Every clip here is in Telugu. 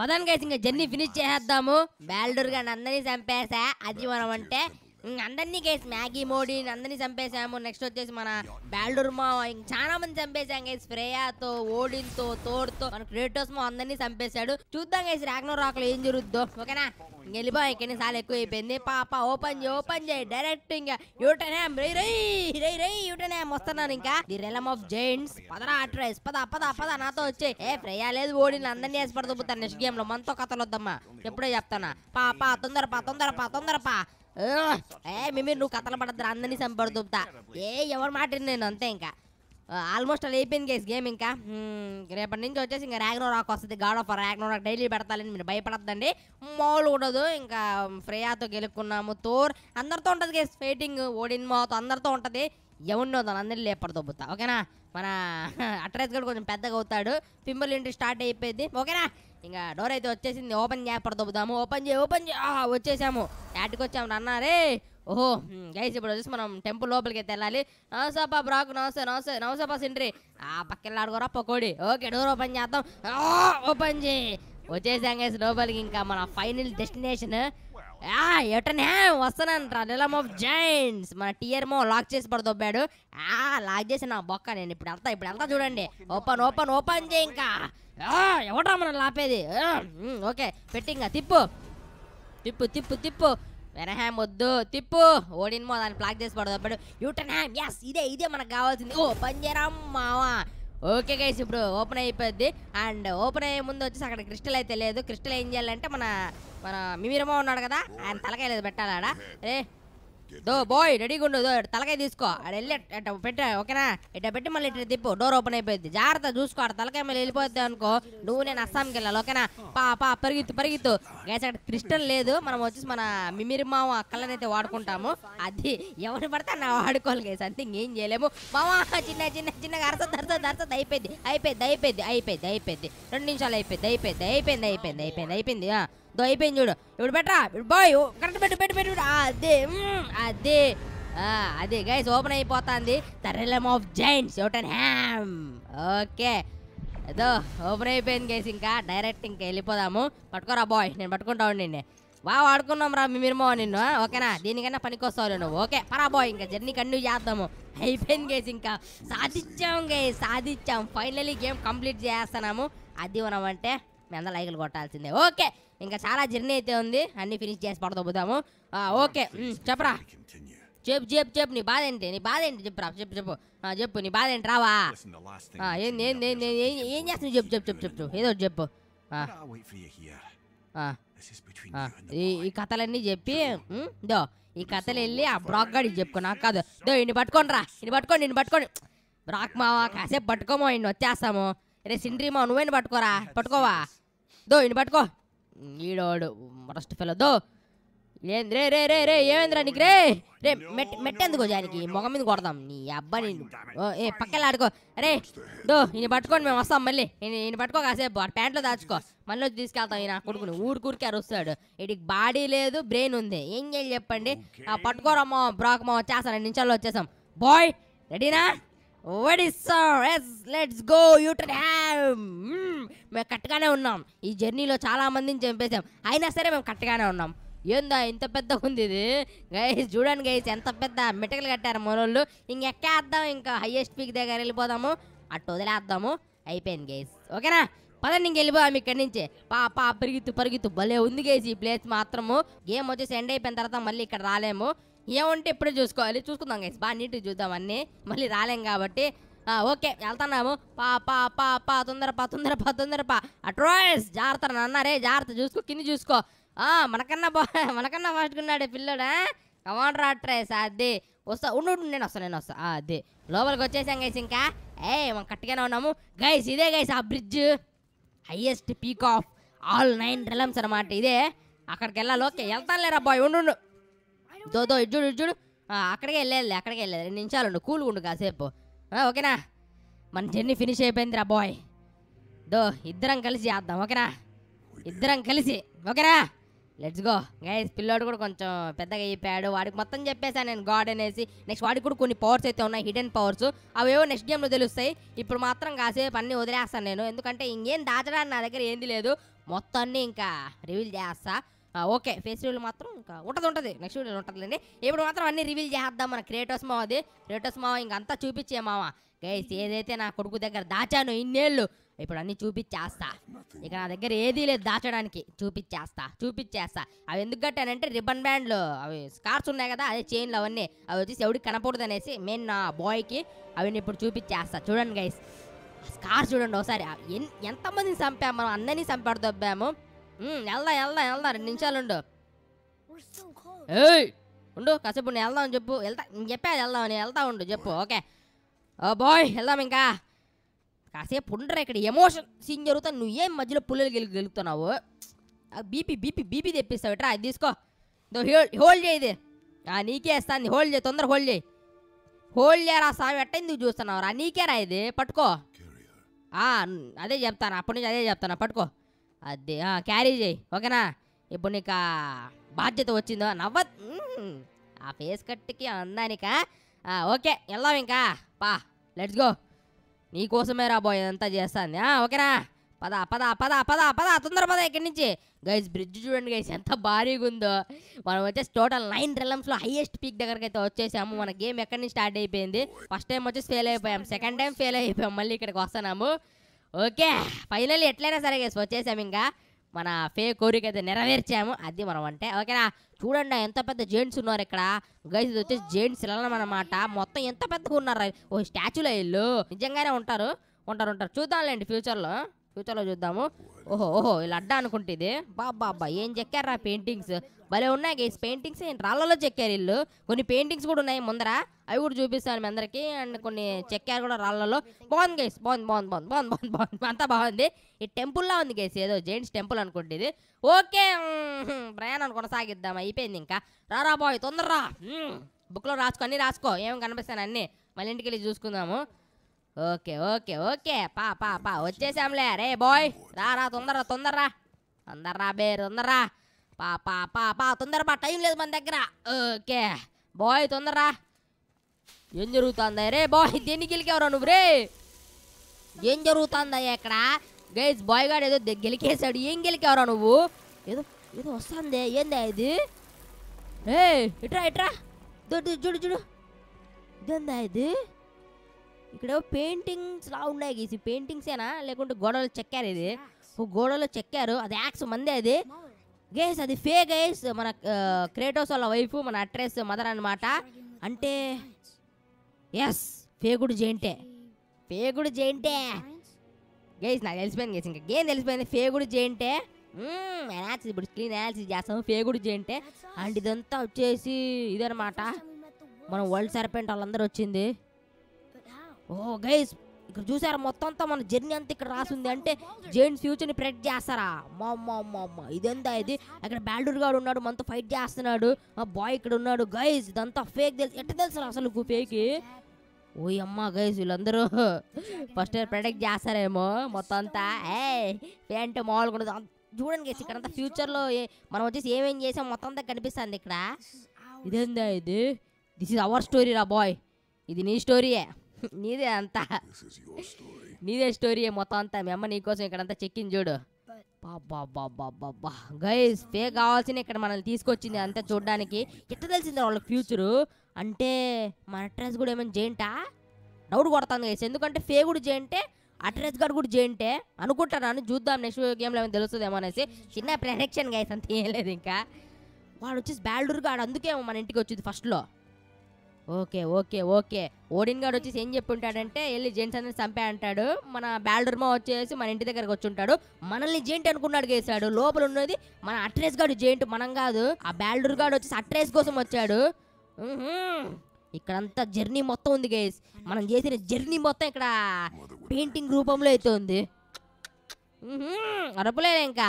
పదన్ గైస్ ఇంకా జర్నీ ఫినిష్ చేసేద్దాము బ్యాల్డూర్ గా అందరినీ చంపేసా అది మనం అంటే అందరినీ గైస్ మ్యాగీ మోడీని అందరినీ చంపేశాము నెక్స్ట్ వచ్చేసి మన ఇంకా చాలా మంది చంపేశాం గైస్ ఫ్రేయాతో ఓడిన్తో తోడుతో మన క్రియేటర్స్ మా అందరినీ చంపేశాడు చూద్దాం గైస్ రాకనో రాకలు ఏం జరుగుద్దో ఓకేనా వెళ్ళిపో ఇక్కడ చాలా ఎక్కువ అయిపోయింది పాప ఓపెన్ చేయి ఓపెన్ చేయి డైరెక్ట్ ఇంకా యూటనేమ్ రై రై రై రై యూటనేమ్ వస్తున్నాను ఇంకా ది రెలమ్ ఆఫ్ జైంట్స్ పదరా అట్రైస్ పద పద పద నాతో వచ్చే ఏ ఫ్రేయా లేదు ఓడిని అందరినీ వేసి పడదు నెక్స్ట్ గేమ్ లో మనతో కథలు వద్దమ్మా ఎప్పుడో చెప్తానా పా పా తొందర పా తొందర పా తొందర పా ఏ నువ్వు కథలు పడద్దు అందరినీ చంపడుతుంటా ఏ ఎవరు మాట నేను అంతే ఇంకా ఆల్మోస్ట్ అది అయిపోయింది గేస్ గేమ్ ఇంకా రేపటి నుంచి వచ్చేసి ఇంకా ర్యాగ్నో రాక్ వస్తుంది God of Ragnarok daily పెడతాలని మీరు భయపడద్దండి మామూలు ఉండదు ఇంకా ఫ్రేయాతో గెలుక్కున్నాము తోర్ అందరితో ఉంటుంది గేస్ ఫైటింగ్ ఓడిన్ మాతో అందరితో ఉంటుంది ఎవరిని తను అందరినీ లేపడు దొబ్బుతా ఓకేనా మన అట్రైజ్ కూడా కొంచెం పెద్దగా అవుతాడు పింపుల్ ఇంటి స్టార్ట్ అయిపోయింది ఓకేనా ఇంకా డోర్ అయితే వచ్చేసింది ఓపెన్ చేయపడ దొబ్బుదాము ఓపెన్ చేయి ఓపెన్ చేయి వచ్చేసాము యాటికి వచ్చాము అన్నారే ఓహో గైస్ ఇప్పుడు వచ్చేసి మనం టెంపుల్ లోపలికి అయితే వెళ్ళాలి నవసాపా బ్రాక్ నవసా నవసా నవసాపా సింట్రీ ఆ పక్కన పకోడి ఓకే డోర్ ఓపెన్ చేద్దాం ఓపెన్ చేయి వచ్చేసాం గైస్ లోపలికి ఇంకా మన ఫైనల్ డెస్టినేషన్ ఎటనే వస్తానంట నిలమ్ ఆఫ్ జైన్స్ మన టీఆర్మో లాక్ చేసి పడదొబ్బాడు ఆ లాక్ చేసి నా బొక్క నేను ఇప్పుడు వెళ్తా ఇప్పుడు వెళ్తా చూడండి ఓపెన్ ఓపెన్ ఓపెన్ చేయి ఇంకా ఎవటా మనం లాపేది ఓకే పెట్టి ఇంకా తిప్పు తిప్పు తిప్పు తిప్పు వెనహామ్ వద్దు తిప్పు ఓడిన్మో దాన్ని ప్లాక్ చేసి పడదొబ్బాడు యూటన్ హ్యామ్ ఎస్ ఇదే ఇదే మనకు కావాల్సింది ఓ పంజరం మావా ఓకే గైస్ ఇప్పుడు ఓపెన్ అయిపోద్ది అండ్ ఓపెన్ అయ్యే ముందు వచ్చేసి అక్కడ క్రిస్టల్ అయితే లేదు క్రిస్టల్ ఏం చేయాలంటే మన మన మిమిరమో ఉన్నాడు కదా ఆయన తలకాయ పెట్టాలాడా రే దో బాయ్ రెడీగా ఉండు తలకాయ తీసుకో ఆడ వెళ్ళి పెట్టా ఓకేనా ఇట్ట పెట్టి మళ్ళీ ఇట్లా తిప్పు డోర్ ఓపెన్ అయిపోయింది జాగ్రత్త చూసుకో అక్కడ తలకాయ మళ్ళీ వెళ్ళిపోద్ది అనుకో నువ్వు నేను అస్సాంకి వెళ్ళాలి ఓకేనా పా పా పరిగెత్తు పరిగెత్తు గ్యాస్ అక్కడ క్రిస్టల్ లేదు మనం వచ్చేసి మన మిమిరి మామ అక్కలని అయితే వాడుకుంటాము అది ఎవరు పడితే నా వాడుకోవాలి గ్యాస్ అంతే ఇంకేం చేయలేము మామ చిన్న చిన్న చిన్నగా అరసద్దు అరసద్దు అరసద్దు అయిపోయింది అయిపోయింది అయిపోయింది అయిపోయింది అయిపోయింది రెండు నిమిషాలు అయిపోయింది అయిపోయింది అయిపోయింది అయిపోయింది అయిపోయింది అయిపోయింది అయిపోయింది చూడు ఇప్పుడు పెట్టరా ఇప్పుడు బాయ్ కరెక్ట్ పెట్టు పెట్టు పెట్టు అదే అదే అదే గైస్ ఓపెన్ అయిపోతుంది the realm of giants Jotunheim okay ఏదో ఓపెన్ అయిపోయింది గైస్ ఇంకా డైరెక్ట్ ఇంకా వెళ్ళిపోదాము పట్టుకోరా బాయ్ నేను పట్టుకుంటా ఉండి బాగా ఆడుకున్నాం రా మీరుమో నిన్ను ఓకేనా దీనికన్నా పనికొస్తావు నువ్వు ఓకే పరా బాయ్ ఇంకా జర్నీ కంటిన్యూ చేద్దాము అయిపోయింది గైస్ ఇంకా సాధించాం గైస్ సాధించాం ఫైనలీ గేమ్ కంప్లీట్ చేస్తున్నాము అది ఉన్నామంటే మీ అందరూ లైకులు కొట్టాల్సిందే ఓకే ఇంకా చాలా జర్నీ అయితే ఉంది అన్ని ఫినిష్ చేసి పడదోపోతాము ఓకే చెప్పరా చెప్పు చెప్పు చెప్పు నీ బాధ ఏంటి నీ బాధ ఏంటి చెప్పురా చెప్పు చెప్పు చెప్పు నీ బాధ ఏంటి రావా ఏం ఏం చేస్తున్నావు చెప్పు చెప్పు చెప్పు చెప్పు ఏదో చెప్పు ఈ కథలన్నీ చెప్పి దో ఈ కథలు వెళ్ళి ఆ బ్రాక్ గాడికి చెప్పుకో నాకు కాదు దో ఇన్ని పట్టుకోండి రా ఇన్ని పట్టుకోండి ఇన్ని పట్టుకోండి బ్రాక్ మావా కాసేపు పట్టుకోమో ఇన్ని వచ్చేస్తాము రే సిండ్రీమా నువ్వేని పట్టుకోరా పట్టుకోవా దో ఇన్ని పట్టుకో ఈడోడు మరస్ట్ ఫెలోతో ఏం రే రే రే రే ఏమైందిరా నీకు రే రే మెట్ మెట్టెందుకో జానికి మొగం మీద కొడదాం నీ అబ్బాయి నేను ఏ పక్కన ఆడుకో రే దో ఈయన పట్టుకోండి మేము వస్తాం మళ్ళీ ఈయన పట్టుకో కాసేపు ప్యాంట్లో దాచుకో మళ్ళీ వచ్చి తీసుకెళ్తాం ఈయన కొడుకుని ఊరు ఊరికూరికి అరుస్తాడు వీటికి బాడీ లేదు బ్రెయిన్ ఉంది ఏం చేయాలి చెప్పండి ఆ పట్టుకోరమ్మో బ్రాకమ్మా వచ్చేస్తాను నిమిషాల్లో వచ్చేసాం బాయ్ రెడీనా ఒడిస్సా ఎస్ లెట్స్ గో యూటర్ హ్యామ్ మేము కట్టుగానే ఉన్నాం ఈ జర్నీలో చాలా మందిని చంపేసాం అయినా సరే మేము కట్టుగానే ఉన్నాం ఏందా ఇంత పెద్ద ఉంది ఇది గైస్ చూడండి గైస్ ఎంత పెద్ద మెటికలు కట్టారు మనోళ్ళు ఎక్కేద్దాం ఇంకా హయ్యెస్ట్ పీక్ దగ్గర వెళ్ళిపోదాము అటు వదిలేద్దాము అయిపోయింది గైస్ ఓకేనా పదండి ఇంక వెళ్ళిపోయాము ఇక్కడి నుంచి పాప పరిగెత్తు పరిగెత్తు భలే ఉంది గైస్ ఈ ప్లేస్ మాత్రము గేమ్ వచ్చేసి ఎండ్ అయిపోయిన తర్వాత మళ్ళీ ఇక్కడ రాలేము ఏముంటే ఇప్పుడే చూసుకోవాలి చూసుకుందాం గైస్ బాగా నీట్గా చూద్దాం అన్ని మళ్ళీ రాలేం కాబట్టి ఓకే వెళ్తున్నాము పా పా పా పా తొందర పా తొందర పా తొందర పా అట్రోయస్ జాగ్రత్త అన్నారే జాగ్రత్త చూసుకో కింది చూసుకో మనకన్నా బా మనకన్నా ఫాస్ట్గా పిల్లడా కమాన్ రా అట్రేస్ అదే వస్తా ఉండు నేను వస్తాను నేను వస్తా అదే లోపలికి వచ్చేసాం గైస్ ఇంకా ఏ మనం కట్టుగానే ఉన్నాము గైస్ ఇదే గైస్ ఆ bridge highest peak of all nine realms అనమాట ఇదే అక్కడికి వెళ్ళాలి ఓకే వెళ్తాను లేరా బాయ్ ఉండు దోదో ఇడ్ చూడు చూడు అక్కడికి వెళ్ళేది అక్కడికి వెళ్ళేది రెండు నిమిషాలు ఉండు కూల్గా ఉండు కాసేపు ఓకేనా మన జర్నీ ఫినిష్ అయిపోయింది రా బాయ్ దో ఇద్దరం కలిసి చేద్దాం ఓకేనా ఇద్దరం కలిసి ఓకేనా లెట్స్ గో గైస్ పిల్లోడు కూడా కొంచెం పెద్దగా అయిపోయాడు వాడికి మొత్తం చెప్పేసా నేను గాడ్ అనేసి నెక్స్ట్ వాడికి కూడా కొన్ని పవర్స్ అయితే ఉన్నాయి హిడెన్ పవర్స్ అవేవో నెక్స్ట్ గేమ్లో తెలుస్తాయి ఇప్పుడు మాత్రం కాసేపు అన్నీ వదిలేస్తాను నేను ఎందుకంటే ఇంకేం దాచడానికి నా దగ్గర ఏంది లేదు మొత్తాన్ని ఇంకా రివీల్ చేస్తా ఓకే ఫేస్ రివ్యూలు మాత్రం ఇంకా ఉంటుంది ఉంటుంది నెక్స్ట్ వీడియోలో ఉంటుందండి ఇప్పుడు మాత్రం అన్ని రివీల్ చేద్దాం మన క్రియేటర్స్ మావ అది క్రియేటర్స్ మావ ఇంకంతా చూపించే మావ గైస్ ఏదైతే నా కొడుకు దగ్గర దాచాను ఇన్నేళ్ళు ఇప్పుడు అన్నీ చూపించేస్తా ఇక నా దగ్గర ఏదీ లేదు దాచడానికి చూపించేస్తా చూపించేస్తా అవి ఎందుకు కట్టానంటే రిబన్ బ్యాండ్లు అవి స్కార్స్ ఉన్నాయి కదా అదే చైన్లు అవన్నీ అవి వచ్చేసి ఎవడికి కనపడదు అనేసి మెయిన్ నా బాయ్కి అవి ఇప్పుడు చూపించేస్తా చూడండి గైస్ స్కార్స్ చూడండి ఒకసారి ఎంతమందిని చంపాము మనం అందరినీ చంపాడు దొబ్బాము వెళ్దా వెళ్దా వెళ్దా రెండు నిమిషాలు ఉండు ఉండు కాసేపు నేను వెళ్దాం చెప్పు వెళ్తా నేను వెళ్దాం నేను వెళ్తా ఉండు చెప్పు ఓకే ఓ బాయ్ వెళ్దాం ఇంకా కాసేపు ఉండరు ఇక్కడ ఎమోషన్ సీన్ జరుగుతా ఏం మధ్యలో పుల్లలు గెలి గెలుపుతున్నావు బీపీ బీపీ బీపీ తెప్పిస్తావు ఇట్రా అది తీసుకో హోల్డ్ చేయి నీకే ఇస్తాను హోల్డ్ చేయి తొందర హోల్డ్ చేయి హోల్డ్ చేయరా సామి ఎట్టయింది నువ్వు చూస్తున్నావు రా నీకేరా ఇది పట్టుకో అదే చెప్తాను అప్పటి నుంచి అదే చెప్తాను పట్టుకో అదే క్యారీ చేయి ఓకేనా ఇప్పుడు నీకు బాధ్యత వచ్చిందో నవ్వ ఆ ఫేస్ కట్కి అందానికా ఓకే వెళ్దాం ఇంకా పా లెట్స్ గో నీకోసమే రాబోయే అంతా చేస్తాను ఓకేనా పద పద పద పద పద తొందర పద ఇక్కడి నుంచి గైస్ బ్రిడ్జ్ చూడండి గైస్ ఎంత భారీగా ఉందో మనం వచ్చేసి టోటల్ నైన్ రిలమ్స్లో హైయెస్ట్ పీక్ దగ్గరకి అయితే వచ్చేసాము మన గేమ్ ఎక్కడి నుంచి స్టార్ట్ అయిపోయింది ఫస్ట్ టైం వచ్చేసి ఫెయిల్ అయిపోయాం సెకండ్ టైం ఫెయిల్ అయిపోయాం మళ్ళీ ఇక్కడికి వస్తున్నాము ఓకే ఫైనల్ ఎట్లయినా సరే గేస్ వచ్చేసాం ఇంకా మన ఫే కోరిక అయితే నెరవేర్చాము అది మనం అంటే ఓకేనా చూడండి ఎంత పెద్ద జెంట్స్ ఉన్నారు ఇక్కడ గైస్ ఇది వచ్చేసి జెంట్స్ ఇళ్ళం అనమాట మొత్తం ఎంత పెద్దగా ఉన్నారు ఓ స్టాచ్యూలో ఇల్లు నిజంగానే ఉంటారు ఉంటారు ఉంటారు చూద్దాంలేండి ఫ్యూచర్లో ఫ్యూచర్లో చూద్దాము ఓహో ఓహో ఇలా అడ్డా అనుకుంటే ఇది బాబా అబ్బా ఏం చెక్కారా పెయింటింగ్స్ భలే ఉన్నాయి గైస్ పెయింటింగ్స్ ఏం రాళ్ళలో చెక్కారు ఇల్లు కొన్ని పెయింటింగ్స్ కూడా ఉన్నాయి ముందర అవి కూడా చూపిస్తాను మీ అందరికీ అండ్ కొన్ని చెక్కారు కూడా రాళ్ళలో బాగుంది గైస్ బాగుంది బాగుంది బాగుంది బాగుంది బాగుంది బాగుంది అంతా బాగుంది ఈ టెంపుల్లా ఉంది గేస్ ఏదో జైంట్స్ టెంపుల్ అనుకుంటే ఇది ఓకే ప్రయాణాన్ని కొనసాగిద్దాం అయిపోయింది ఇంకా రారా బాయ్ బుక్ బుక్లో రాసుకో అన్నీ రాసుకో ఏం కనిపిస్తాను అన్నీ మళ్ళీ ఇంటికి వెళ్ళి చూసుకుందాము ఓకే ఓకే ఓకే పా పా పా వచ్చేసాంలే రే బాయ్ రారా రా తొందరరా తొందరరా బే రా పా పా పా పా తొందర పా టైం లేదు మన దగ్గర ఓకే బాయ్ తొందరరా ఏం జరుగుతుందా రే బాయ్ దేనికి గెలికేవరా నువ్వు రే ఏం జరుగుతుందా ఇక్కడ గైజ్ బాయ్ గాడు ఏదో గెలికేశాడు ఏం గెలికేవరా నువ్వు ఏదో ఏదో వస్తుంది ఏందా ఇది రే ఇట్రా ఇట్రా చూడు చూడు చూడు ఇదేందా ఇది ఇక్కడ పెయింటింగ్స్ లా ఉన్నాయి గీసి ఏనా లేకుంటే గోడలు చెక్కారు ఇది ఓ గోడలో చెక్కారు అది యాక్స్ మందే అది గేస్ అది ఫే గేస్ మన క్రేటోస్ వాళ్ళ వైఫ్ మన అట్రెస్ మదర్ అనమాట అంటే ఎస్ ఫేగుడు జైంటే ఫేగుడు జైంటే గేస్ నాకు తెలిసిపోయింది గేస్ ఇంకా గేమ్ తెలిసిపోయింది ఫేగుడు జైంటే అనాలిసిస్ ఇప్పుడు క్లీన్ అనాలిసిస్ చేస్తాము ఫేగుడు జైంటే అండ్ ఇదంతా వచ్చేసి ఇదనమాట మన వరల్డ్ సర్పెంట్ వాళ్ళందరూ వచ్చింది ఓ గైస్ ఇక్కడ చూసారా మొత్తం అంతా మన జర్నీ అంతా ఇక్కడ రాసింది అంటే ఫ్యూచర్ ఫ్యూచర్ని ప్రెడిక్ట్ చేస్తారా అమ్మా అమ్మ అమ్మ ఇదంతా ఇది అక్కడ బ్యాల్డూర్ గారు ఉన్నాడు మనతో ఫైట్ చేస్తున్నాడు ఆ బాయ్ ఇక్కడ ఉన్నాడు గైస్ ఇదంతా ఫేక్ తెలుసు ఎట్ట తెలుసు అసలు ఫేక్ ఓ అమ్మ గైస్ వీళ్ళందరూ ఫస్ట్ ప్రొటెక్ట్ చేస్తారేమో మొత్తం అంతా ఏ ప్యాంట్ మామూలుగా కూడా చూడండి గైస్ ఇక్కడ అంతా ఫ్యూచర్లో మనం వచ్చేసి ఏమేం చేసాం మొత్తం అంతా కనిపిస్తుంది ఇక్కడ ఇదేందా ఇది దిస్ ఇస్ అవర్ స్టోరీ రా బాయ్ ఇది నీ స్టోరీయే నీదే అంతా నీదే స్టోరీ మొత్తం అంతా మీ అమ్మ నీకోసం ఇక్కడంతా చెక్కింది చూడు బాబా గైస్ ఫే కావాల్సిన ఇక్కడ మనల్ని తీసుకొచ్చింది అంతా చూడడానికి ఎట్ట తెలిసింది వాళ్ళ ఫ్యూచరు అంటే మన అడ్రస్ కూడా ఏమైనా జేంటా డౌట్ కొడతాను గైస్ ఎందుకంటే ఫే కూడా జేంటే అడ్రస్ గారు కూడా జేంటే అనుకుంటున్నాను చూద్దాం నెక్స్ట్ గేమ్లో ఏమైనా తెలుస్తుందేమో అనేసి చిన్న ప్రొడక్షన్ గైస్ అంత ఏం లేదు ఇంకా వాడు వచ్చేసి బ్యాల్డూర్ గాడు అందుకే మన ఇంటికి వచ్చింది ఫస్ట్లో ఓకే ఓకే ఓకే ఓడిన్ గారు వచ్చేసి ఏం చెప్పి ఉంటాడంటే వెళ్ళి జెంట్స్ అందరిని చంపా అంటాడు మన బ్యాల్డర్మా వచ్చేసి మన ఇంటి దగ్గరకు వచ్చి ఉంటాడు మనల్ని జెంట్ అనుకున్నాడు గేసాడు లోపల ఉన్నది మన అట్రేస్ గాడు జెంట్ మనం కాదు ఆ బ్యాల్డర్ గాడు వచ్చేసి అట్రేస్ కోసం వచ్చాడు ఇక్కడంతా జర్నీ మొత్తం ఉంది గేస్ మనం చేసిన జర్నీ మొత్తం ఇక్కడ పెయింటింగ్ రూపంలో అయితే ఉంది అరపులేదు ఇంకా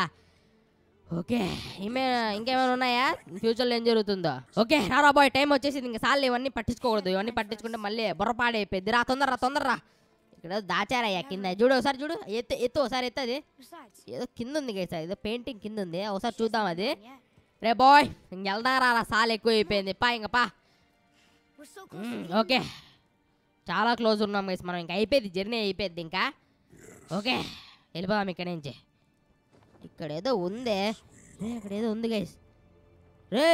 ఓకే ఏమే ఇంకేమైనా ఉన్నాయా ఫ్యూచర్లో ఏం జరుగుతుందో ఓకే రారా బాయ్ టైం వచ్చేసింది ఇంకా సార్లు ఇవన్నీ పట్టించుకోకూడదు ఇవన్నీ పట్టించుకుంటే మళ్ళీ బుర్రపాడైపోయింది రా తొందర తొందరరా ఇక్కడ దాచారయ్యా కింద చూడు ఒకసారి చూడు ఎత్తు ఎత్తు ఒకసారి ఎత్తు అది ఏదో కింద ఉంది కదా ఏదో పెయింటింగ్ కింద ఉంది ఒకసారి చూద్దాం అది రే బాయ్ ఇంక వెళ్దారా రా సాల్ ఎక్కువ అయిపోయింది పా ఇంక పా ఓకే చాలా క్లోజ్ ఉన్నాం గైస్ మనం ఇంకా అయిపోయింది జర్నీ అయిపోయింది ఇంకా ఓకే వెళ్ళిపోదాం ఇక్కడ నుంచి ఇక్కడ ఏదో ఉందే ఇక్కడేదో ఉంది గైస్ రే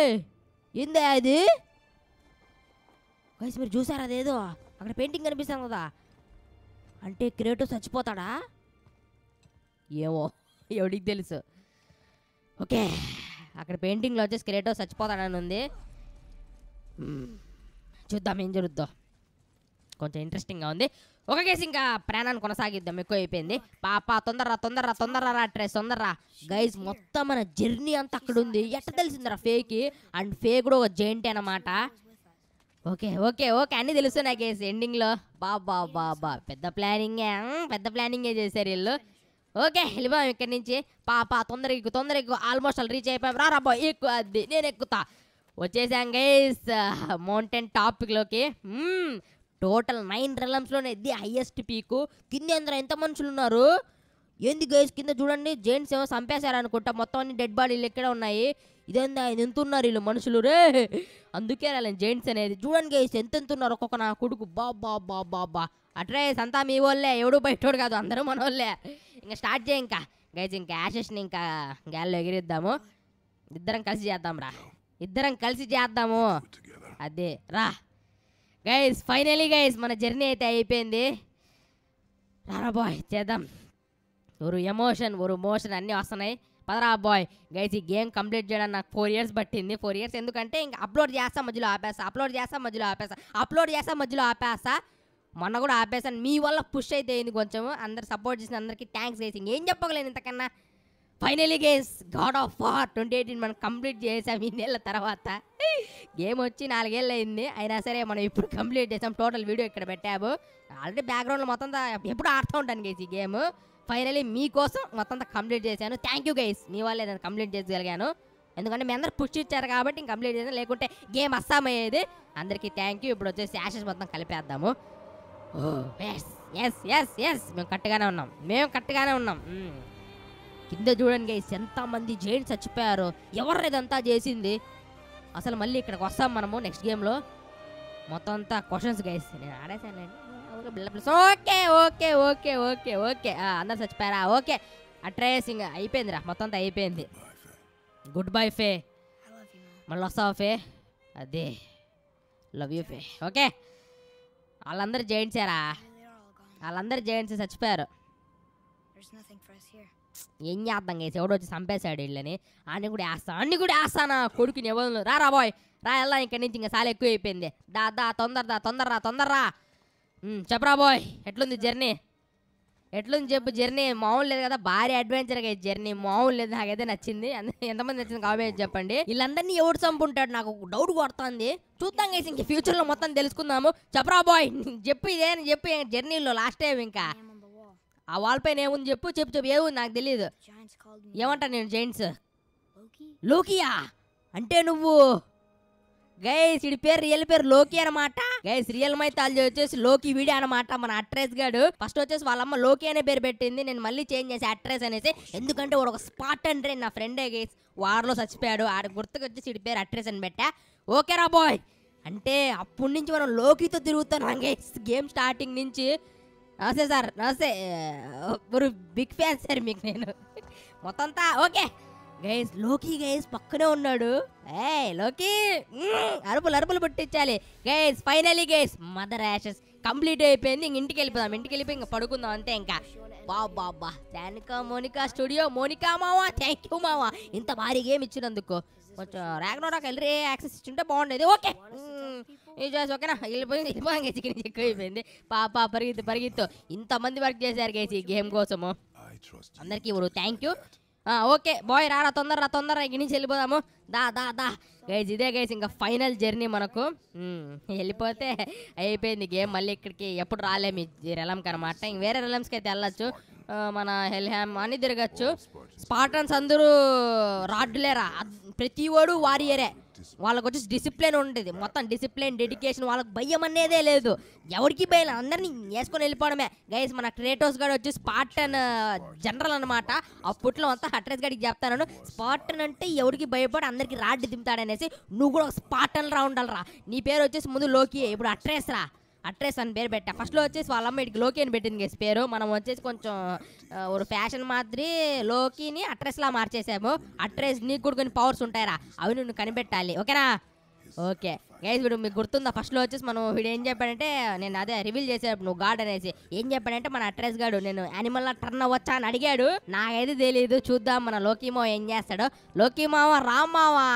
ఏందే అది గైస్ మీరు చూసారా అదేదో అక్కడ పెయింటింగ్ కనిపిస్తాను కదా అంటే క్రియేటివ్ చచ్చిపోతాడా ఏమో ఎవడికి తెలుసు ఓకే అక్కడ పెయింటింగ్లో వచ్చేసి క్రియేటివ్ చచ్చిపోతాడని ఉంది చూద్దాం ఏం జరుగుద్దో కొంచెం ఇంట్రెస్టింగ్గా ఉంది ఒక కేసు ఇంకా ప్రాణాన్ని కొనసాగిద్దాం ఎక్కువ అయిపోయింది పాప తొందరరా తొందరరా తొందరరా ట్రేస్ తొందరరా గైజ్ మొత్తం మన జర్నీ అంతా అక్కడ ఉంది ఎట్ట తెలిసిందిరా ఫేకి అండ్ ఫేక్ కూడా ఒక జెంట్ అనమాట ఓకే ఓకే ఓకే అన్నీ తెలుసు నా కేసు ఎండింగ్లో బాబా బాబా పెద్ద ప్లానింగే పెద్ద ప్లానింగే చేశారు వీళ్ళు ఓకే వెళ్ళిపోయాం ఇక్కడి నుంచి పాప తొందర ఎక్కువ తొందర ఎక్కువ ఆల్మోస్ట్ అలా రీచ్ అయిపోయాం రా రాబో ఎక్కువ అది నేను ఎక్కుతా వచ్చేసాం గైస్ మౌంటైన్ టాపిక్లోకి టోటల్ నైన్ రిలమ్స్లోనే ఇది హైయెస్ట్ పీకు కింద అందరూ ఎంత మనుషులు ఉన్నారు ఏంది గైస్ కింద చూడండి జైన్స్ ఏమో చంపేశారు అనుకుంటా మొత్తం అన్ని డెడ్ బాడీలు ఎక్కడ ఉన్నాయి ఇదేంది ఆయన ఉన్నారు వీళ్ళు మనుషులు రే అందుకే రాలే జైన్స్ అనేది చూడండి గైస్ ఎంత ఉన్నారు ఒక్కొక్క నా కొడుకు బా బా బా బా బా అట్రే సంతా మీ వాళ్ళే ఎవడు బయటోడు కాదు అందరూ మన వాళ్ళే ఇంకా స్టార్ట్ చేయ ఇంకా గైజ్ ఇంకా యాషెస్ని ఇంకా గ్యాల్లో ఎగిరిద్దాము ఇద్దరం కలిసి చేద్దాం రా ఇద్దరం కలిసి చేద్దాము అదే రా గైస్ ఫైనలీ గైస్ మన జర్నీ అయితే అయిపోయింది రారా బాయ్ చేద్దాం ఒరు ఎమోషన్ ఒరు మోషన్ అన్నీ వస్తున్నాయి పదరా బాయ్ గైస్ ఈ గేమ్ కంప్లీట్ చేయడానికి నాకు ఫోర్ ఇయర్స్ పట్టింది ఫోర్ ఇయర్స్ ఎందుకంటే ఇంకా అప్లోడ్ చేస్తా మధ్యలో ఆపేస్తా అప్లోడ్ చేస్తా మధ్యలో ఆపేస్తా అప్లోడ్ చేస్తా మధ్యలో ఆపేస్తా మొన్న కూడా ఆపేసాను మీ వల్ల పుష్ అయితే కొంచెం అందరు సపోర్ట్ చేసిన అందరికీ థ్యాంక్స్ గైస్ ఏం చెప్పగలేను ఇంతకన్నా finally guys God of War twenty eighteen మనం కంప్లీట్ చేసాం ఇన్నేళ్ళ తర్వాత గేమ్ వచ్చి నాలుగేళ్ళు అయింది అయినా సరే మనం ఇప్పుడు కంప్లీట్ చేసాం టోటల్ వీడియో ఇక్కడ పెట్టాము ఆల్రెడీ బ్యాక్గ్రౌండ్లో మొత్తం ఎప్పుడు ఆడుతూ ఉంటాను గేస్ ఈ గేమ్ ఫైనలీ మీకోసం మొత్తం కంప్లీట్ చేశాను థ్యాంక్ యూ గైస్ మీ వాళ్ళే నేను కంప్లీట్ చేయగలిగాను ఎందుకంటే మీ అందరు పుష్ ఇచ్చారు కాబట్టి కంప్లీట్ చేసాను లేకుంటే గేమ్ అస్సామయ్యేది అందరికీ థ్యాంక్ యూ ఇప్పుడు వచ్చేసి యాషెస్ మొత్తం కలిపేద్దాము ఎస్ ఎస్ ఎస్ ఎస్ మేము కట్టుగానే ఉన్నాం మేము కట్టుగానే ఉన్నాం hmm. కింద చూడండి గైస్ ఎంతమంది జైన్ చచ్చిపోయారు ఎవరు ఇదంతా చేసింది అసలు మళ్ళీ ఇక్కడికి వస్తాం మనము నెక్స్ట్ గేమ్లో మొత్తం అంతా క్వశ్చన్స్ గైస్ నేను ఆడేసాను okay okay okay okay okay అందరు చచ్చిపోయారా ఓకే అట్రేసింగ్ అయిపోయిందిరా మొత్తం అంతా అయిపోయింది గుడ్ బై ఫే మళ్ళీ వస్తావా ఫే అదే లవ్ యూ ఫే ఓకే వాళ్ళందరూ జైన్సారా వాళ్ళందరూ జైన్స్ చచ్చిపోయారు There's nothing for us here. ఏం చేద్దాం కేసు ఎవడు వచ్చి చంపేశాడు వీళ్ళని అన్ని కూడా వేస్తా అన్ని కూడా వేస్తానా కొడుకుని ఎవరు రా రా బాయ్ రా వెళ్దాం ఇక్కడి నుంచి ఇంకా చాలా ఎక్కువ అయిపోయింది దా దా తొందర రా తొందర రా చెప్పరా బాయ్ ఎట్లుంది జర్నీ ఎట్లుంది చెప్పు జర్నీ మామూలు లేదు కదా భారీ అడ్వెంచర్గా జర్నీ మామూలు లేదు నాకైతే నచ్చింది ఎంతమంది నచ్చింది కామెంట్ చెప్పండి వీళ్ళందరినీ ఎవడు చంపుంటాడు నాకు డౌట్ కొడుతుంది చూద్దాం ఇంక ఫ్యూచర్లో మొత్తం తెలుసుకుందాము చెప్పరా బాయ్ చెప్పు ఇదే చెప్పు జర్నీలో లాస్ట్ టైం ఇంకా ఆ వాల్ పైన ఏముంది చెప్పు చెప్పు చెప్పు ఏముంది నాకు తెలియదు ఏమంటా నేను జైంట్స్ లోకియా అంటే నువ్వు గైస్ ఇడి పేరు రియల్ పేరు లోకి అనమాట గైస్ రియల్ మైతాలజీ వచ్చేసి లోకి వీడి అనమాట మన అట్రేస్ గాడు ఫస్ట్ వచ్చేసి వాళ్ళమ్మ లోకి అనే పేరు పెట్టింది నేను మళ్ళీ చేంజ్ చేసి అట్రేస్ అనేసి ఎందుకంటే ఒక స్పాట్ అంటే నా ఫ్రెండే గైస్ వారిలో చచ్చిపోయాడు ఆడ గుర్తుకొచ్చేసి ఇడి పేరు అట్రేస్ అని పెట్టా ఓకేరా బాయ్ అంటే అప్పటి నుంచి మనం లోకితో తిరుగుతున్నాం గైస్ గేమ్ స్టార్టింగ్ నుంచి నమస్తే సార్ నమస్తే ఇప్పుడు బిగ్ ఫ్యాన్ సార్ మీకు నేను మొత్తం అంతా ఓకే గైస్ లోకి గైస్ పక్కనే ఉన్నాడు ఏ లోకి అరుపులు అరుపులు పుట్టించాలి guys finally guys mother ashes complete అయిపోయింది ఇంక ఇంటికి వెళ్ళిపోదాం ఇంటికి వెళ్ళిపోయి ఇంక పడుకుందాం అంతే ఇంకా బాబా బా శానికా మోనికా స్టూడియో మోనికా మావా థ్యాంక్ యూ మావా ఇంత భారీ గేమ్ ఇచ్చినందుకు కొంచెం రాగనో నాకు వెళ్ళి యాక్సెస్ ఇచ్చుంటే బాగుండేది ఓకే చేసి ఓకేనా వెళ్ళిపోయింది వెళ్ళిపోయింది చికెన్ చిక్కు అయిపోయింది పాప పరిగెత్తు పరిగెత్తు ఇంతమంది వర్క్ చేశారు గేసి ఈ గేమ్ కోసము అందరికీ ఇవ్వరు థ్యాంక్ యూ ఓకే బాయ్ రా రా తొందర తొందర ఇక్కడి నుంచి వెళ్ళిపోదాము దా దా దా గైజ్ ఇదే గైజ్ ఇంకా ఫైనల్ జర్నీ మనకు వెళ్ళిపోతే అయిపోయింది గేమ్ మళ్ళీ ఇక్కడికి ఎప్పుడు రాలేము ఈ రెలంకి అనమాట ఇంక వేరే రెలంస్కి అయితే వెళ్ళచ్చు మన హెల్హామ్ అని తిరగచ్చు స్పాటన్స్ అందరూ రాడ్లేరా ప్రతి వాడు వారియరే వాళ్ళకి వచ్చి డిసిప్లిన్ ఉండేది మొత్తం డిసిప్లిన్ డెడికేషన్ వాళ్ళకి భయం అనేదే లేదు ఎవరికి భయం అందరినీ వేసుకొని వెళ్ళిపోవడమే గైస్ మన క్రియేటోస్ గారు వచ్చి స్పాటన్ జనరల్ అనమాట అప్పట్లో అంతా హట్రేస్ గడికి చెప్తాను స్పాటన్ అంటే ఎవరికి భయపడి అందరికి రాడ్డు దింపుతాడనేసి నువ్వు కూడా ఒక స్పార్టన్ రా ఉండాలరా నీ పేరు వచ్చేసి ముందు లోకి ఇప్పుడు అట్రేస్ రా అట్రెస్ అని పేరు పెట్టా ఫస్ట్లో వచ్చేసి వాళ్ళ అమ్మ ఇటుకి లోకి అని పెట్టింది గేసి పేరు మనం వచ్చేసి కొంచెం ఒక ఫ్యాషన్ మాదిరి లోకిని అట్రెస్లా మార్చేసాము అట్రేస్ నీకు కూడా కొన్ని పవర్స్ ఉంటాయరా అవి నువ్వు కనిపెట్టాలి ఓకేనా ఓకే గైస్ ఇప్పుడు మీకు గుర్తుందా ఫస్ట్లో వచ్చేసి మనం వీడు ఏం చెప్పాడంటే నేను అదే రివీల్ చేసేటప్పుడు నువ్వు గాడ్ అనేసి ఏం చెప్పాడంటే మన అట్రేస్ గాడు నేను యానిమల్ లా టర్న్ అవ్వచ్చా అని అడిగాడు నాకైతే తెలియదు చూద్దాం మన లోకీమో ఏం చేస్తాడో లోకీమావ రామావా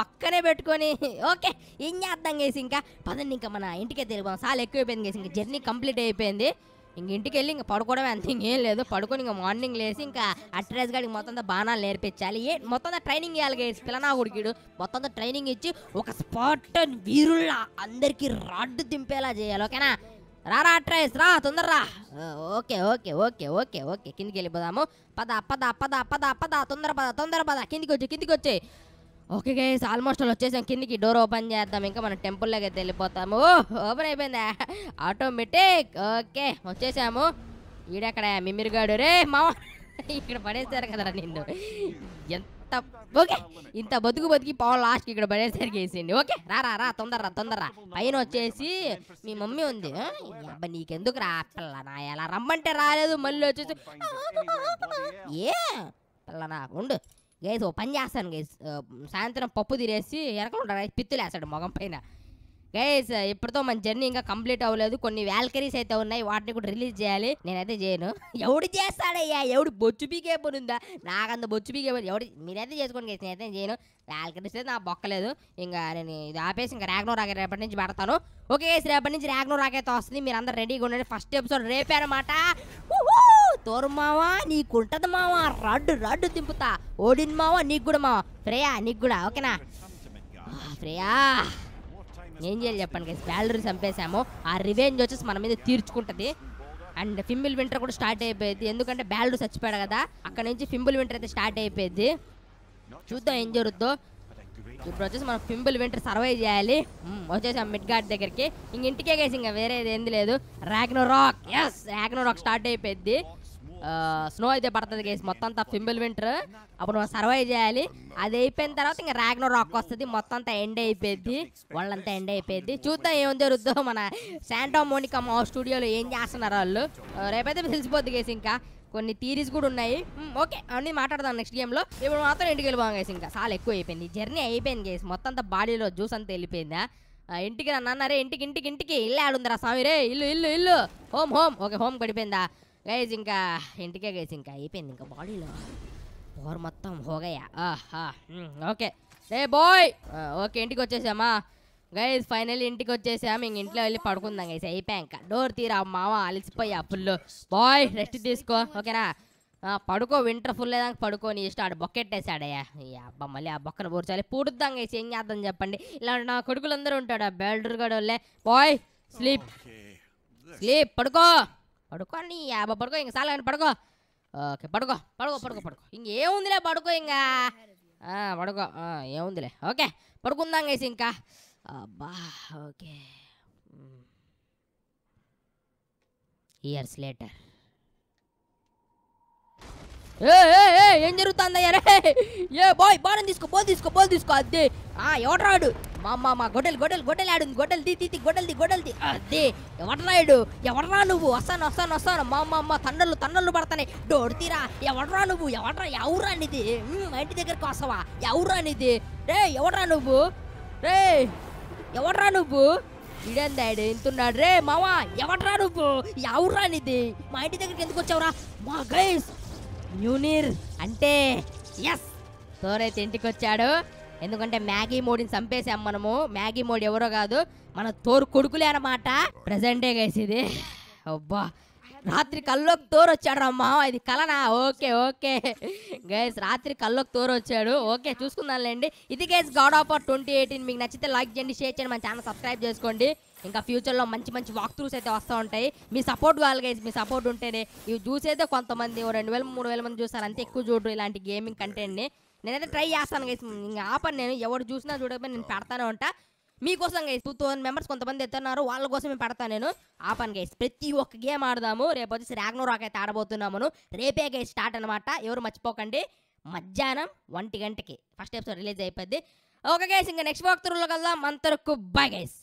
పక్కనే పెట్టుకొని ఓకే ఏం చేద్దాం గేసి ఇంకా పదండి ఇంకా మన ఇంటికే తిరిగిపోదాం చాలా ఎక్కువైపోయింది గేసి ఇంకా జర్నీ కంప్లీట్ అయిపోయింది ఇంక ఇంటికి వెళ్ళి ఇంక పడుకోవడం అంత ఇంకేం లేదు పడుకొని ఇంకా మార్నింగ్ లేసి ఇంకా అట్రాస్ గాడికి మొత్తం బాణాలు నేర్పించాలి ఏ మొత్తం ట్రైనింగ్ ఇవ్వాలి గైస్ పిల్లనాగుడికిడు మొత్తం ట్రైనింగ్ ఇచ్చి ఒక స్పాటన్ వీరుల్లా అందరికీ రాడ్డు దింపేలా చేయాలి ఓకేనా రారా అట్రాస్ రా తొందరరా okay okay okay okay okay కిందికి వెళ్ళిపోదాము పద పద పద పద పద తొందర పద తొందర పద కిందికి వచ్చి కిందికి వచ్చి ఓకే గైస్ ఆల్మోస్ట్ వచ్చేసాం కిందికి డోర్ ఓపెన్ చేద్దాం ఇంకా మనం టెంపుల్లోకి అయితే వెళ్ళిపోతాము ఓపెన్ అయిపోయిందా ఆటోమేటిక్ ఓకే వచ్చేసాము ఈడెక్కడ మిమ్మిరిగాడు రే మా ఇక్కడ పడేసారు కదరా నిన్ను ఎంత ఓకే ఇంత బతుకు బతికి పవన్ లాస్ట్కి ఇక్కడ పడేసరికి వేసిండి ఓకే రారా రా తొందర రా పైన వచ్చేసి మీ మమ్మీ ఉంది అబ్బా నీకెందుకు రా పిల్ల నా ఎలా రమ్మంటే రాలేదు మళ్ళీ వచ్చేసి ఏ పిల్ల నా ఉండు గైజ్ ఓ పని చేస్తాను గైజ్ సాయంత్రం పప్పు తినేసి వెనకలు ఉంటాడు పిత్తులేస్తాడు మొగం పైన గైజ్ ఇప్పటితో మన జర్నీ ఇంకా కంప్లీట్ అవ్వలేదు కొన్ని వ్యాల్కరీస్ అయితే ఉన్నాయి వాటిని కూడా రిలీజ్ చేయాలి నేనైతే చేయను ఎవడు చేస్తాడయ్యా ఎవడు బొచ్చు పీకే పని ఉందా నాకంత బొచ్చు పీకే పని ఎవడు మీరైతే చేసుకోండి గైజ్ నేనైతే చేయను వ్యాల్కరీస్ అయితే నా బొక్కలేదు ఇంకా నేను ఇది ఆపేసి ఇంకా ర్యాగ్నో రాకే రేపటి నుంచి పెడతాను ఓకే గైస్ రేపటి నుంచి ర్యాగ్నో రాకైతే వస్తుంది మీరు అందరు రెడీగా ఉండండి ఫస్ట్ ఎపిసోడ్ రేపే అనమాట తోరు మావా నీకుంటది మావా రడ్డు రడ్డు దింపుతా ఓడిన్ మావా నీకు కూడా మావా ప్రియా నీకు కూడా ఓకేనా ప్రియా ఏం చేయాలి చెప్పండి గైస్ వ్యాలరీ చంపేశాము ఆ రివెంజ్ వచ్చేసి మన మీద తీర్చుకుంటది అండ్ ఫింబుల్ వింటర్ కూడా స్టార్ట్ అయిపోయింది ఎందుకంటే బ్యాలరీ చచ్చిపోయాడు కదా అక్కడ నుంచి ఫింబుల్ వింటర్ అయితే స్టార్ట్ అయిపోయింది చూద్దాం ఏం జరుగుద్దో ఇప్పుడు వచ్చేసి మనం పింపుల్ వింటర్ సర్వైవ్ చేయాలి వచ్చేసాం మిడ్ గార్డ్ దగ్గరికి ఇంక ఇంటికే కేసి ఇంకా వేరేది ఏంది లేదు Ragnarok yes Ragnarok start అయిపోయింది స్నో అయితే పడుతుంది గేస్ మొత్తం అంతా ఫింబుల్ వింటర్ అప్పుడు మనం సర్వైవ్ చేయాలి అది అయిపోయిన తర్వాత ఇంకా రాగ్నో రాక్ వస్తుంది మొత్తం అంతా ఎండ్ అయిపోయింది వాళ్ళంతా ఎండ్ అయిపోయింది చూద్దాం ఏం జరుగుతుందో మన శాంటో మోనికా మా స్టూడియోలో ఏం చేస్తున్నారు వాళ్ళు రేపైతే తెలిసిపోద్ది గేస్ ఇంకా కొన్ని థీరీస్ కూడా ఉన్నాయి ఓకే అన్ని మాట్లాడదాం నెక్స్ట్ గేమ్లో ఇప్పుడు మాత్రం ఇంటికి వెళ్ళిపోయాం గేస్ ఇంకా చాలా ఎక్కువ అయిపోయింది జర్నీ అయిపోయింది గేస్ మొత్తం అంతా బాడీలో జ్యూస్ అంతా వెళ్ళిపోయిందా ఇంటికి నన్నారే ఇంటికి ఇంటికి ఇంటికి ఇల్లు ఆడుందిరా స్వామి రే ఇల్లు ఇల్లు ఇల్లు హోమ్ హోమ్ ఓకే హోమ్ గడిపోయిందా గైజ్ ఇంకా ఇంటికే గైజ్ ఇంకా అయిపోయింది ఇంకా బాడీలో బోర్ మొత్తం హోగయ్యా ఓకే రే బాయ్ ఓకే ఇంటికి వచ్చేసామా గైజ్ ఫైనల్ ఇంటికి వచ్చేసాం ఇంక ఇంట్లో వెళ్ళి పడుకుందాం గైస్ అయిపోయాక డోర్ తీరా మామ అలసిపోయా ఫుల్ బాయ్ రెస్ట్ తీసుకో ఓకేనా పడుకో వింటర్ ఫుల్ దాకా పడుకో నీ ఇష్టం ఆడు ఈ అబ్బా మళ్ళీ ఆ బొక్కను పూర్చాలి పూడుద్దాం గైస్ ఏం చేద్దాం చెప్పండి ఇలాంటి నా కొడుకులందరూ ఉంటాడు ఆ బెల్డర్ గడోళ్ళే బాయ్ స్లీప్ స్లీప్ పడుకో పడుకో నీ యాభై పడుకో ఇంక చాలా పడుకో ఓకే పడుకో పడుకో పడుకో పడుకో ఇంకేముందిలే పడుకో ఇంకా పడుకో ఏముందిలే ఓకే పడుకుందాం గైస్ ఇంకా అబ్బా ఓకే ఇయర్స్ లేటర్ ఏ ఏం జరుగుతుందయ్యా రే ఏ బాయ్ బాణం తీసుకో బోల్ తీసుకో బోల్ తీసుకో అదే ఆ ఎవటరాడు మా అమ్మ మా గొడ్డలు గొడ్డలు గొడ్డలు ఆడింది గొడ్డలు తీ తీతి గొడ్డలు తీ అదే ఎవడరాడు ఎవటరా నువ్వు వస్తాను వస్తాను వస్తాను మా అమ్మ అమ్మ తండ్రులు తండ్రులు పడతాయి డోడు తీరా నువ్వు ఎవటరా ఎవరా అనేది మా ఇంటి దగ్గరికి వస్తావా ఎవరా అనేది రే ఎవటరా నువ్వు రే ఎవటరా నువ్వు ఇడందాడు ఎంతున్నాడు రే మావా ఎవటరా నువ్వు ఎవరా అనేది మా ఇంటి దగ్గరికి ఎందుకు వచ్చావురా మా గైస్ న్యూనీర్ అంటే ఎస్ తోరైతే ఇంటికి వచ్చాడు ఎందుకంటే మ్యాగీ మోడీని చంపేసాం మనము మ్యాగీ మోడీ ఎవరో కాదు మన తోరు కొడుకులే అనమాట ప్రజెంటే గైస్ ఇది అబ్బా రాత్రి కల్లోకి తోరు వచ్చాడు అమ్మా ఇది కలనా ఓకే ఓకే గైస్ రాత్రి కల్లోకి తోరు వచ్చాడు ఓకే చూసుకుందాంలేండి ఇది guys God war twenty eighteen మీకు నచ్చితే లైక్ చేయండి షేర్ చేయండి మన ఛానల్ సబ్స్క్రైబ్ చేసుకోండి ఇంకా ఫ్యూచర్లో మంచి మంచి వాక్ త్రూస్ అయితే వస్తూ ఉంటాయి మీ సపోర్ట్ కావాలి మీ సపోర్ట్ ఉంటేనే ఇవి చూసేదే కొంతమంది రెండు వేల మూడు వేల మంది చూస్తారు అంతే ఎక్కువ చూడరు ఇలాంటి గేమింగ్ కంటెంట్ని నేనైతే ట్రై చేస్తాను గైస్ ఇంకా ఆపని నేను ఎవరు చూసినా చూడకపోయినా నేను పెడతానే ఉంటా మీకోసం గైస్ టూ థౌసండ్ మెంబర్స్ కొంతమంది ఎత్తున్నారు వాళ్ళ కోసం మేము పెడతాను నేను ఆపన్ గైస్ ప్రతి ఒక్క గేమ్ ఆడదాము రేపు వచ్చేసి ర్యాగ్నో రాక్ అయితే ఆడబోతున్నాము రేపే గైస్ స్టార్ట్ అనమాట ఎవరు మర్చిపోకండి మధ్యాహ్నం ఒంటి గంటకి ఫస్ట్ ఎపిసోడ్ రిలీజ్ అయిపోద్ది ఓకే గైస్ ఇంకా నెక్స్ట్ వాక్ త్రూలో కల్లా మంతరకు బాయ్ గైస్